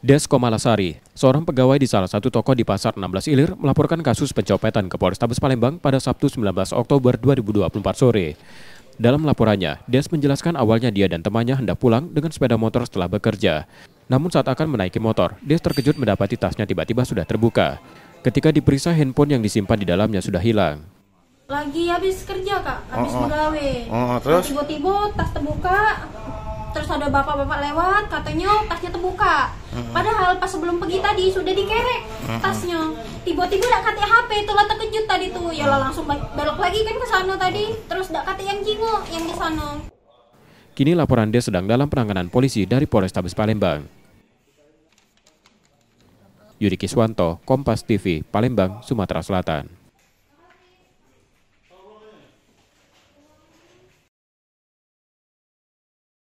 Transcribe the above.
Desko Malasari, seorang pegawai di salah satu toko di Pasar 16 Ilir melaporkan kasus pencopetan ke Polrestabes Palembang pada Sabtu 19 Oktober 2024 sore. Dalam laporannya, Des menjelaskan awalnya dia dan temannya hendak pulang dengan sepeda motor setelah bekerja. Namun saat akan menaiki motor, Des terkejut mendapati tasnya tiba-tiba sudah terbuka. Ketika diperiksa, handphone yang disimpan di dalamnya sudah hilang. Lagi habis kerja, Kak. Habis oh, oh. Oh, oh, terus? Tiba-tiba tas terbuka, terus ada bapak-bapak lewat katanya tasnya terbuka padahal pas sebelum pergi tadi sudah dikerek tasnya tiba-tiba dak kate HP itulah terkejut tadi tuh ya langsung belok lagi kan ke sana tadi terus dak kate yang jingo yang di sana kini laporan dia sedang dalam penanganan polisi dari Polrestabes Palembang Yudi Kiswanto Kompas TV Palembang Sumatera Selatan